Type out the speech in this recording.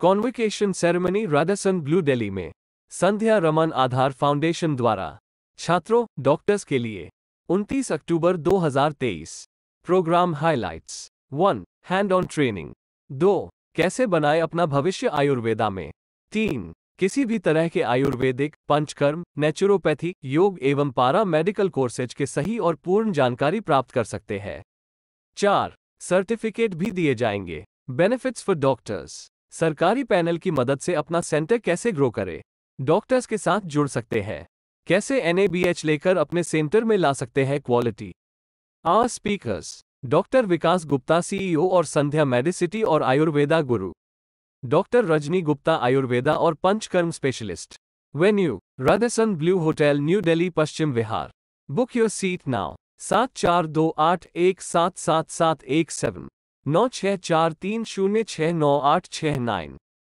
कॉन्विकेशन ceremony Radisson Blu Delhi में संध्या रमन आधार foundation द्वारा छात्रों डॉक्टर्स के लिए 29 अक्टूबर 2023 programme highlights one hand on training दो कैसे बनाए अपना भविष्य आयुर्वेदा में तीन किसी भी तरह के आयुर्वेदिक पंचकर्म नेचुरोपैथी योग एवं पारा मेडिकल कोर्सेज के सही और पूर्ण जानकारी प्राप्त कर सकते हैं चार सर्टिफिकेट भी दिए जाएंगे बेनिफिट्स फॉर डॉक्टर्स सरकारी पैनल की मदद से अपना सेंटर कैसे ग्रो करें डॉक्टर्स के साथ जुड़ सकते हैं कैसे एन लेकर अपने सेंटर में ला सकते हैं क्वालिटी आ speakers doctor Vikas Gupta CEO e और संध्या मेडिसिटी और आयुर्वेदा गुरु डॉक्टर रजनी गुप्ता आयुर्वेदा और Panchakarma specialist venue Radisson Blu hotel New Delhi Paschim Vihar book your seat now सात चार दो आठ एक सात सात सात एक सेवन नौ छः चार तीन शून्य छः नौ आठ छः नाइन